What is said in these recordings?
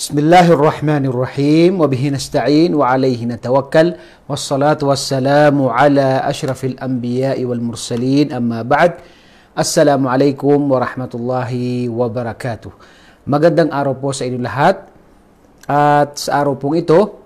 بسم الله الرحمن الرحيم وبه نستعين وعليه نتوكل والصلاة ala ashrafil anbiya'i wal mursalin amma ba'd Assalamu alaykum wa rahmatullahi wa barakatuh Magandang araw po sa inyong lahat. At sa araw pong ito,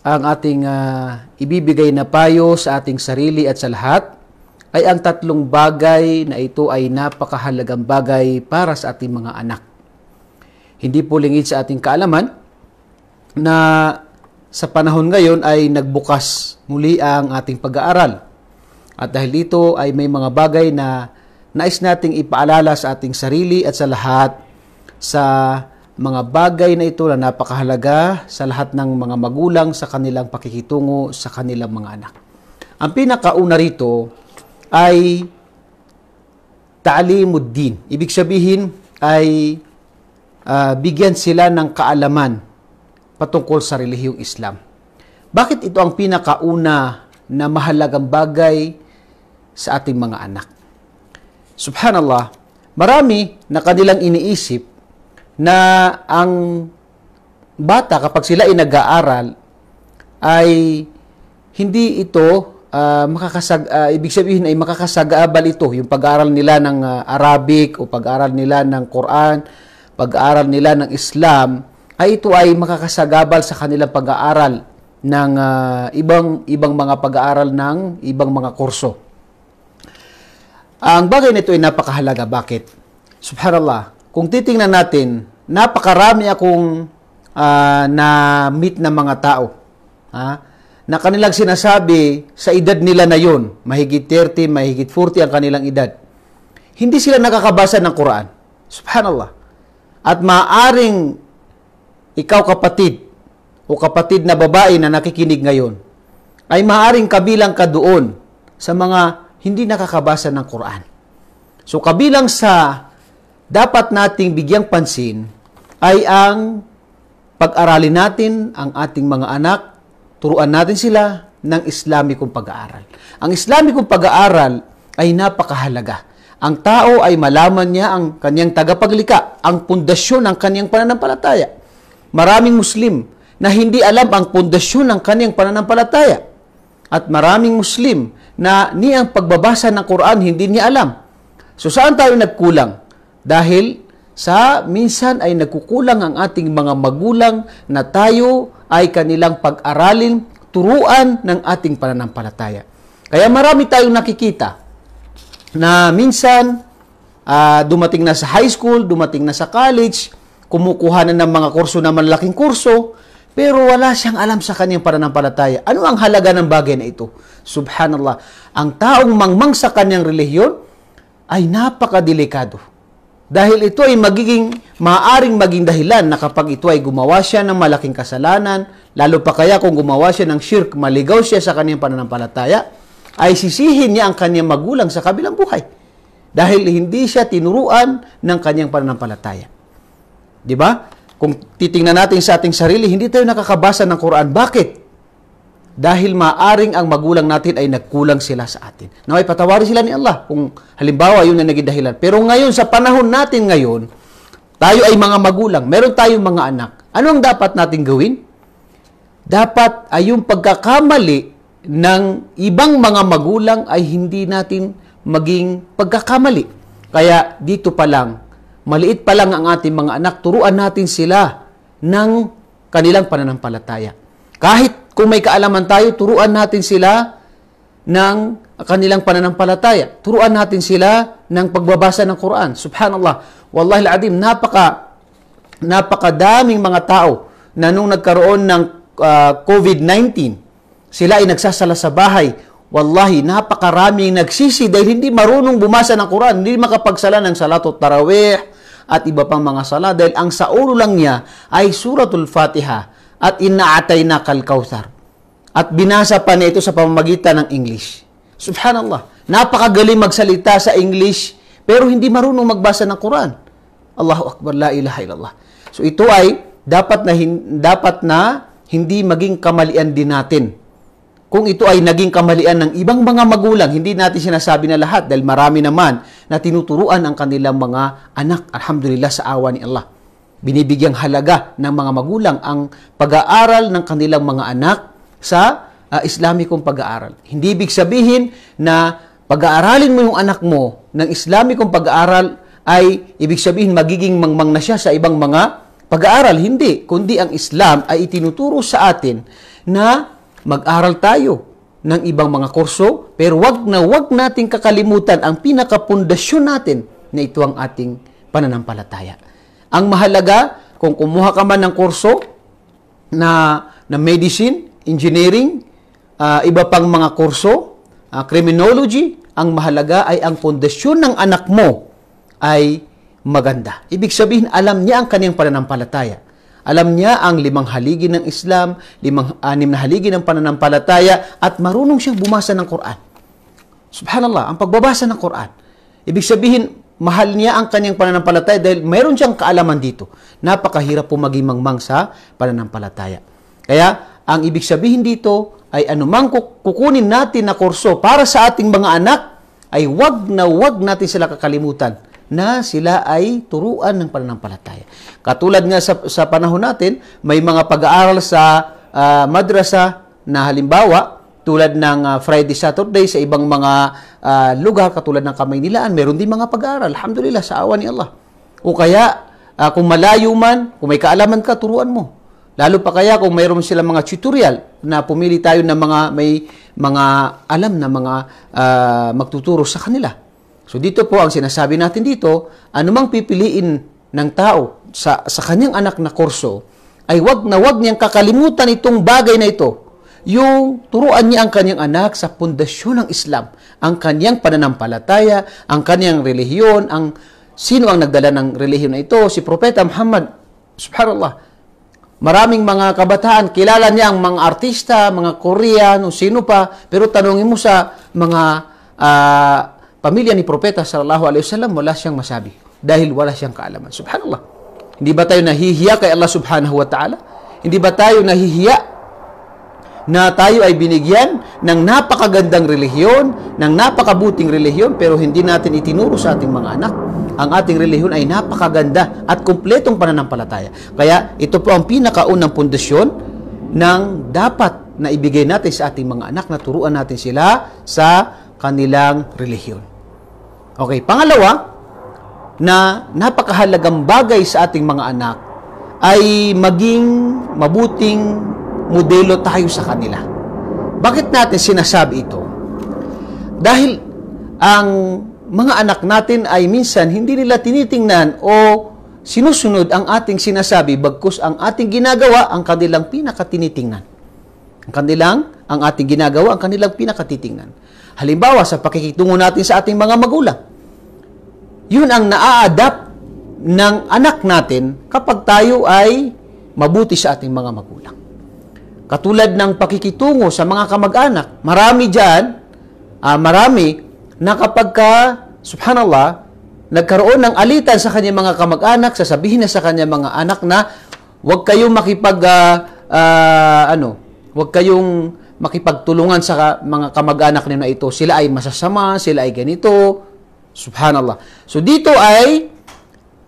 ang ating uh, ibibigay na payo sa ating sarili at sa lahat ay ang tatlong bagay na ito ay napakahalagang bagay para sa ating mga anak. Hindi po lingid sa ating kaalaman na sa panahon ngayon ay nagbukas muli ang ating pag-aaral. At dahil dito ay may mga bagay na nais nating ipaalala sa ating sarili at sa lahat sa mga bagay na ito na napakahalaga sa lahat ng mga magulang sa kanilang pakikitungo sa kanilang mga anak. Ang pinakauna rito ay talimuddin. Ibig sabihin ay uh, bigyan sila ng kaalaman patungkol sa relihiyong Islam. Bakit ito ang pinakauna na mahalagang bagay sa ating mga anak? Subhanallah, marami na kanilang iniisip na ang bata kapag sila ay nag-aaral ay hindi ito uh, makakasag uh, ibig sabihin ay makakasagabal ito yung pag-aaral nila ng uh, Arabic o pag-aaral nila ng Quran pag-aaral nila ng Islam ay ito ay makakasagabal sa kanilang pag-aaral ng uh, ibang ibang mga pag-aaral ng ibang mga kurso. Ang bagay nito ay napakahalaga. Bakit? Subhanallah, kung titingnan natin, napakarami akong uh, na-meet ng mga tao. Ha? Na kanilang sinasabi sa edad nila na yon, mahigit 30, mahigit 40 ang kanilang edad. Hindi sila nakakabasa ng Quran. Subhanallah at maaring ikaw kapatid o kapatid na babae na nakikinig ngayon ay maaring kabilang ka doon sa mga hindi nakakabasa ng Quran. So kabilang sa dapat nating bigyang pansin ay ang pag-aralin natin ang ating mga anak, turuan natin sila ng Islamikong pag-aaral. Ang Islamikong pag-aaral ay napakahalaga ang tao ay malaman niya ang kanyang tagapaglika, ang pundasyon ng kanyang pananampalataya. Maraming Muslim na hindi alam ang pundasyon ng kanyang pananampalataya. At maraming Muslim na ni ang pagbabasa ng Quran hindi niya alam. So saan tayo nagkulang? Dahil sa minsan ay nagkukulang ang ating mga magulang na tayo ay kanilang pag-aralin, turuan ng ating pananampalataya. Kaya marami tayong nakikita na minsan uh, dumating na sa high school, dumating na sa college, kumukuha na ng mga kurso na malaking kurso, pero wala siyang alam sa kanyang pananampalataya. Ano ang halaga ng bagay na ito? Subhanallah, ang taong mangmang sa kanyang relihiyon ay napakadelikado. Dahil ito ay magiging, maaring maging dahilan na kapag ito ay gumawa siya ng malaking kasalanan, lalo pa kaya kung gumawa siya ng shirk, maligaw siya sa kanyang pananampalataya, ay sisihin niya ang kanyang magulang sa kabilang buhay dahil hindi siya tinuruan ng kanyang pananampalataya. Di ba? Kung titingnan natin sa ating sarili, hindi tayo nakakabasa ng Quran. Bakit? Dahil maaring ang magulang natin ay nagkulang sila sa atin. Na may patawarin sila ni Allah kung halimbawa yun ang naging dahilan. Pero ngayon, sa panahon natin ngayon, tayo ay mga magulang. Meron tayong mga anak. Ano ang dapat natin gawin? Dapat ay yung pagkakamali ng ibang mga magulang ay hindi natin maging pagkakamali. Kaya dito pa lang, maliit pa lang ang ating mga anak, turuan natin sila ng kanilang pananampalataya. Kahit kung may kaalaman tayo, turuan natin sila ng kanilang pananampalataya. Turuan natin sila ng pagbabasa ng Quran. Subhanallah. Wallahi adim napaka napakadaming mga tao na nung nagkaroon ng uh, ah, COVID-19 sila ay nagsasala sa bahay. Wallahi, napakaraming nagsisi dahil hindi marunong bumasa ng Quran, hindi makapagsala ng salatot tarawih at iba pang mga sala dahil ang saulo lang niya ay suratul Fatiha at inaatay na kalkauthar. At binasa pa niya ito sa pamamagitan ng English. Subhanallah, napakagaling magsalita sa English pero hindi marunong magbasa ng Quran. Allahu Akbar, la ilaha illallah. So ito ay dapat na hin, dapat na hindi maging kamalian din natin kung ito ay naging kamalian ng ibang mga magulang, hindi natin sinasabi na lahat dahil marami naman na tinuturuan ang kanilang mga anak, alhamdulillah sa awa ni Allah. Binibigyang halaga ng mga magulang ang pag-aaral ng kanilang mga anak sa uh, Islamikong pag-aaral. Hindi ibig sabihin na pag-aaralin mo yung anak mo ng Islamikong pag-aaral ay ibig sabihin magiging mangmang na siya sa ibang mga pag-aaral. Hindi, kundi ang Islam ay itinuturo sa atin na mag-aral tayo ng ibang mga kurso, pero wag na wag nating kakalimutan ang pinakapundasyon natin na ito ang ating pananampalataya. Ang mahalaga, kung kumuha ka man ng kurso na, na medicine, engineering, uh, iba pang mga kurso, uh, criminology, ang mahalaga ay ang pundasyon ng anak mo ay maganda. Ibig sabihin, alam niya ang kanyang pananampalataya. Alam niya ang limang haligi ng Islam, limang anim na haligi ng pananampalataya at marunong siyang bumasa ng Quran. Subhanallah, ang pagbabasa ng Quran. Ibig sabihin, mahal niya ang kanyang pananampalataya dahil mayroon siyang kaalaman dito. Napakahirap po maging mangmang sa pananampalataya. Kaya, ang ibig sabihin dito ay anumang kukunin natin na kurso para sa ating mga anak, ay wag na wag natin sila kakalimutan na sila ay turuan ng pananampalataya. Katulad nga sa, sa panahon natin, may mga pag-aaral sa uh, madrasa na halimbawa, tulad ng uh, Friday, Saturday, sa ibang mga uh, lugar, katulad ng Kamaynilaan, meron din mga pag-aaral. Alhamdulillah, sa awa ni Allah. O kaya, uh, kung malayo man, kung may kaalaman ka, turuan mo. Lalo pa kaya kung mayroon silang mga tutorial na pumili tayo ng mga may mga alam na mga uh, magtuturo sa kanila. So dito po ang sinasabi natin dito, anumang pipiliin ng tao sa, sa kanyang anak na kurso, ay wag na wag niyang kakalimutan itong bagay na ito. Yung turuan niya ang kanyang anak sa pundasyon ng Islam, ang kanyang pananampalataya, ang kanyang relihiyon, ang sino ang nagdala ng relihiyon na ito, si Propeta Muhammad. Subhanallah. Maraming mga kabataan, kilala niya ang mga artista, mga Korean, o sino pa, pero tanongin mo sa mga uh, pamilya ni Propeta sallallahu alaihi wasallam wala siyang masabi dahil wala siyang kaalaman. Subhanallah. Hindi ba tayo nahihiya kay Allah subhanahu wa ta'ala? Hindi ba tayo nahihiya na tayo ay binigyan ng napakagandang relihiyon, ng napakabuting relihiyon, pero hindi natin itinuro sa ating mga anak. Ang ating relihiyon ay napakaganda at kumpletong pananampalataya. Kaya ito po ang pinakaunang pundasyon ng dapat na ibigay natin sa ating mga anak na turuan natin sila sa kanilang relihiyon. Okay, pangalawa, na napakahalagang bagay sa ating mga anak ay maging mabuting modelo tayo sa kanila. Bakit natin sinasabi ito? Dahil ang mga anak natin ay minsan hindi nila tinitingnan o sinusunod ang ating sinasabi bagkus ang ating ginagawa ang kanilang pinakatinitingnan. Ang kanilang, ang ating ginagawa, ang kanilang pinakatitingnan. Halimbawa, sa pakikitungo natin sa ating mga magulang, yun ang naa-adapt ng anak natin kapag tayo ay mabuti sa ating mga magulang. Katulad ng pakikitungo sa mga kamag-anak, marami dyan, uh, marami na kapag ka, subhanallah, nagkaroon ng alitan sa kanyang mga kamag-anak, sasabihin na sa kanyang mga anak na huwag kayong makipag, uh, uh, ano, Huwag kayong makipagtulungan sa mga kamag-anak ninyo na ito. Sila ay masasama, sila ay ganito. Subhanallah. So dito ay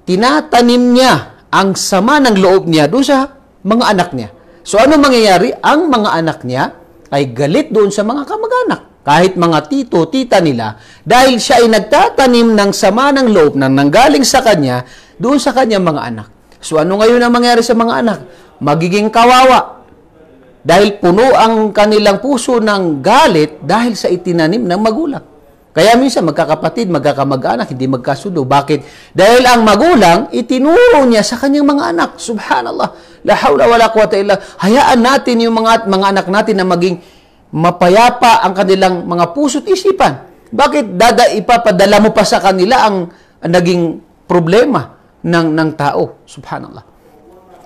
tinatanim niya ang sama ng loob niya doon sa mga anak niya. So ano mangyayari? Ang mga anak niya ay galit doon sa mga kamag-anak. Kahit mga tito, tita nila, dahil siya ay nagtatanim ng sama ng loob na nanggaling sa kanya doon sa kanya mga anak. So ano ngayon ang mangyayari sa mga anak? Magiging kawawa, dahil puno ang kanilang puso ng galit dahil sa itinanim ng magulang. Kaya minsan magkakapatid, magkakamag-anak, hindi magkasundo. Bakit? Dahil ang magulang, itinuro niya sa kanyang mga anak. Subhanallah. La hawla wala quwata illa. Hayaan natin yung mga, mga anak natin na maging mapayapa ang kanilang mga puso't isipan. Bakit dada ipapadala mo pa sa kanila ang naging problema ng ng tao? Subhanallah.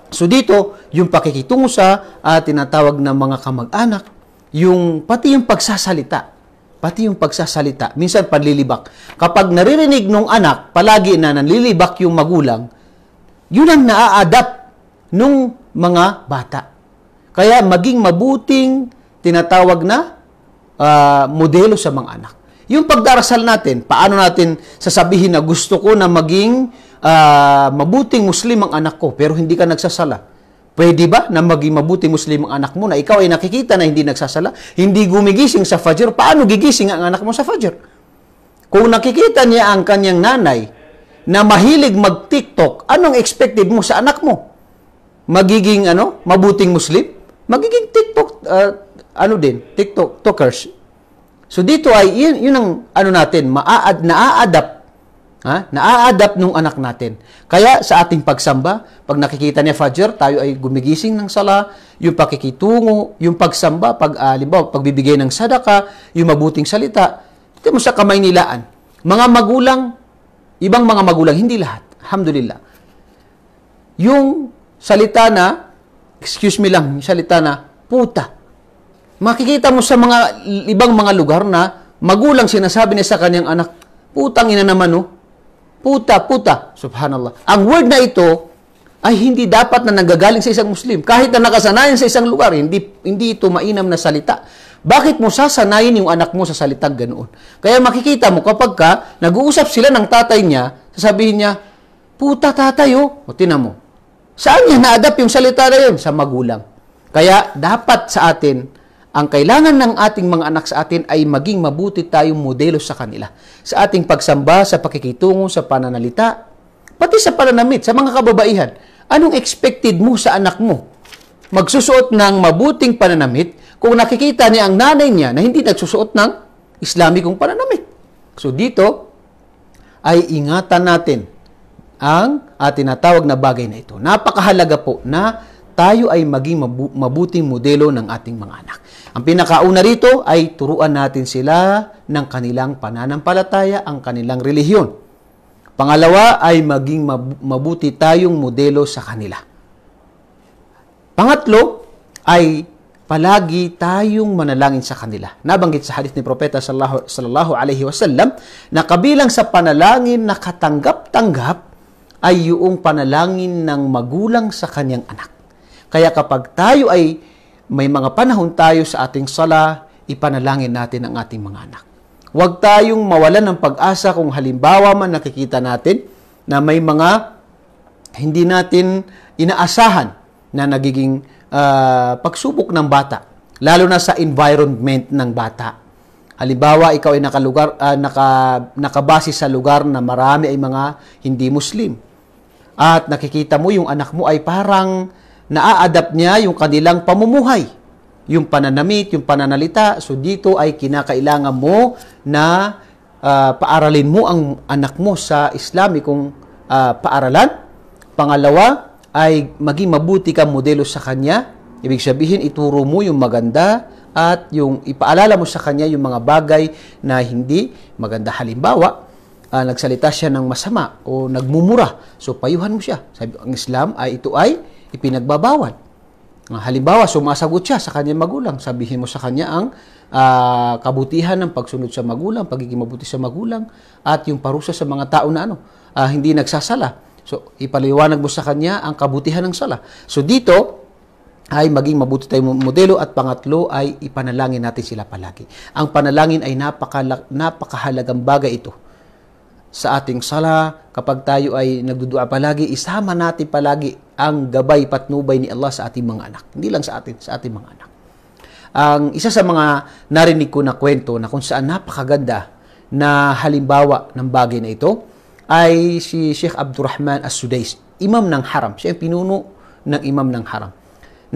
So dito, yung pakikitungo sa uh, tinatawag na mga kamag-anak, yung pati yung pagsasalita, pati yung pagsasalita, minsan panlilibak. Kapag naririnig ng anak, palagi na nanlilibak yung magulang, yun ang naa-adapt nung mga bata. Kaya maging mabuting tinatawag na uh, modelo sa mga anak. Yung pagdarasal natin, paano natin sasabihin na gusto ko na maging uh, mabuting Muslim ang anak ko pero hindi ka nagsasala. Pwede ba na maging mabuting Muslim ang anak mo na ikaw ay nakikita na hindi nagsasala, hindi gumigising sa Fajr, paano gigising ang anak mo sa Fajr? Kung nakikita niya ang kanyang nanay na mahilig mag-TikTok, anong expected mo sa anak mo? Magiging ano, mabuting Muslim? Magiging TikTok uh, ano din, TikTok talkers. So dito ay yun, yun ang ano natin, maa-adapt Ha? naa adapt nung anak natin. Kaya sa ating pagsamba, pag nakikita niya Fajr, tayo ay gumigising ng sala, yung pakikitungo, yung pagsamba, pag ah, alibaw, pagbibigay ng sadaka, yung mabuting salita. Ito mo sa kamay nilaan. Mga magulang, ibang mga magulang, hindi lahat. Alhamdulillah. Yung salita na, excuse me lang, salita na, puta. Makikita mo sa mga ibang mga lugar na magulang sinasabi niya sa kanyang anak, putang ina naman oh, Puta-puta. Subhanallah. Ang word na ito ay hindi dapat na nanggagaling sa isang Muslim. Kahit na nakasanayan sa isang lugar, hindi, hindi ito mainam na salita. Bakit mo sasanayin yung anak mo sa salitang ganoon? Kaya makikita mo kapag ka, nag-uusap sila ng tatay niya, sasabihin niya, puta tatay oh. O tinan mo. Saan niya naadap yung salita na yun? Sa magulang. Kaya dapat sa atin, ang kailangan ng ating mga anak sa atin ay maging mabuti tayong modelo sa kanila. Sa ating pagsamba, sa pakikitungo, sa pananalita, pati sa pananamit, sa mga kababaihan. Anong expected mo sa anak mo? Magsusuot ng mabuting pananamit kung nakikita niya ang nanay niya na hindi nagsusuot ng Islamicong pananamit. So dito ay ingatan natin ang atinatawag na bagay na ito. Napakahalaga po na tayo ay maging mabuting modelo ng ating mga anak. Ang pinakauna rito ay turuan natin sila ng kanilang pananampalataya, ang kanilang relihiyon. Pangalawa ay maging mabuti tayong modelo sa kanila. Pangatlo ay palagi tayong manalangin sa kanila. Nabanggit sa hadith ni Propeta sallallahu, sallallahu alaihi wasallam na kabilang sa panalangin na katanggap-tanggap ay yung panalangin ng magulang sa kanyang anak. Kaya kapag tayo ay may mga panahon tayo sa ating sala, ipanalangin natin ang ating mga anak. Huwag tayong mawalan ng pag-asa kung halimbawa man nakikita natin na may mga hindi natin inaasahan na nagiging uh, pagsubok ng bata, lalo na sa environment ng bata. Halimbawa, ikaw ay nakalugar, uh, naka, nakabase sa lugar na marami ay mga hindi Muslim. At nakikita mo yung anak mo ay parang naa-adapt niya yung kanilang pamumuhay. Yung pananamit, yung pananalita. So dito ay kinakailangan mo na uh, paaralin mo ang anak mo sa Islamikong uh, paaralan. Pangalawa ay maging mabuti kang modelo sa kanya. Ibig sabihin, ituro mo yung maganda at yung ipaalala mo sa kanya yung mga bagay na hindi maganda. Halimbawa, uh, nagsalita siya ng masama o nagmumura. So, payuhan mo siya. Sabi, ang Islam ay ito ay ipinagbabawal. Halimbawa, sumasagot siya sa kanyang magulang. Sabihin mo sa kanya ang uh, kabutihan ng pagsunod sa magulang, pagiging mabuti sa magulang, at yung parusa sa mga tao na ano, uh, hindi nagsasala. So, ipaliwanag mo sa kanya ang kabutihan ng sala. So, dito, ay maging mabuti tayong modelo at pangatlo ay ipanalangin natin sila palagi. Ang panalangin ay napaka, napakahalagang bagay ito sa ating sala, kapag tayo ay nagdudua palagi, isama natin palagi ang gabay patnubay ni Allah sa ating mga anak. Hindi lang sa atin, sa ating mga anak. Ang isa sa mga narinig ko na kwento na kung saan napakaganda na halimbawa ng bagay na ito ay si Sheikh Abdurrahman As-Sudais, imam ng haram. Siya yung pinuno ng imam ng haram.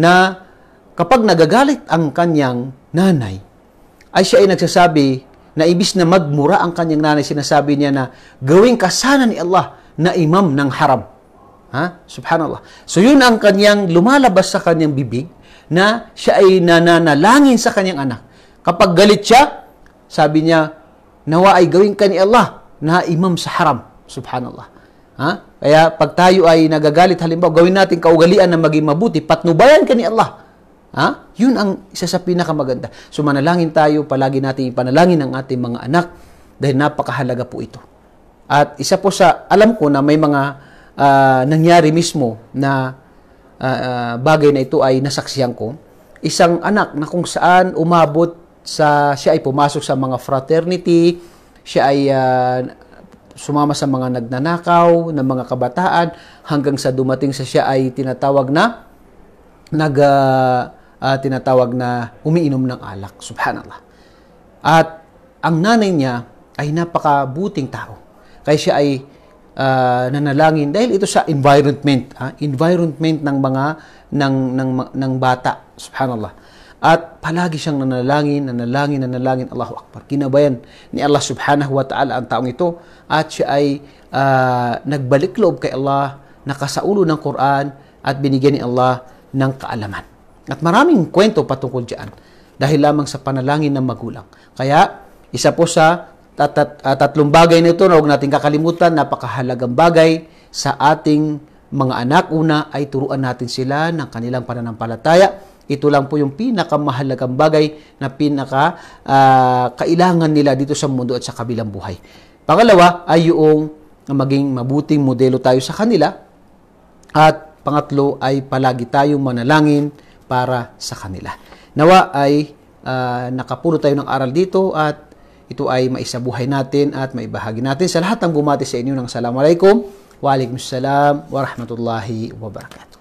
Na kapag nagagalit ang kanyang nanay, ay siya ay nagsasabi na ibis na magmura ang kanyang nanay, sinasabi niya na gawing kasana ni Allah na imam ng haram. Ha? Subhanallah. So yun ang kanyang lumalabas sa kanyang bibig na siya ay nananalangin sa kanyang anak. Kapag galit siya, sabi niya, nawa ay gawin ka ni Allah na imam sa haram. Subhanallah. Ha? Kaya pag tayo ay nagagalit, halimbawa, gawin natin kaugalian na maging mabuti, patnubayan ka ni Allah Ha? Yun ang isa sa pinakamaganda. So manalangin tayo, palagi natin ipanalangin ang ating mga anak dahil napakahalaga po ito. At isa po sa, alam ko na may mga uh, nangyari mismo na uh, uh, bagay na ito ay nasaksihan ko. Isang anak na kung saan umabot sa, siya ay pumasok sa mga fraternity, siya ay uh, sumama sa mga nagnanakaw ng mga kabataan hanggang sa dumating sa siya ay tinatawag na nag uh, uh, tinatawag na umiinom ng alak. Subhanallah. At ang nanay niya ay napakabuting tao. Kaya siya ay uh, nanalangin dahil ito sa environment, uh, environment ng mga ng, ng ng bata. Subhanallah. At palagi siyang nanalangin, nanalangin, nanalangin. Allahu Akbar. Kinabayan ni Allah subhanahu wa ta'ala ang taong ito. At siya ay uh, nagbalik loob kay Allah, nakasaulo ng Quran, at binigyan ni Allah ng kaalaman. At maraming kwento patungkol diyan dahil lamang sa panalangin ng magulang. Kaya, isa po sa tat- tat- ah, tatlong bagay na ito na huwag natin kakalimutan, napakahalagang bagay sa ating mga anak. Una ay turuan natin sila ng kanilang pananampalataya. Ito lang po yung pinakamahalagang bagay na pinaka uh, kailangan nila dito sa mundo at sa kabilang buhay. Pangalawa ay yung maging mabuting modelo tayo sa kanila. At pangatlo ay palagi tayong manalangin para sa kanila. Nawa ay uh, nakapuno tayo ng aral dito at ito ay maisabuhay natin at maibahagi natin sa lahat ng bumati sa inyo ng Assalamualaikum, Waalaikumsalam, Warahmatullahi Wabarakatuh.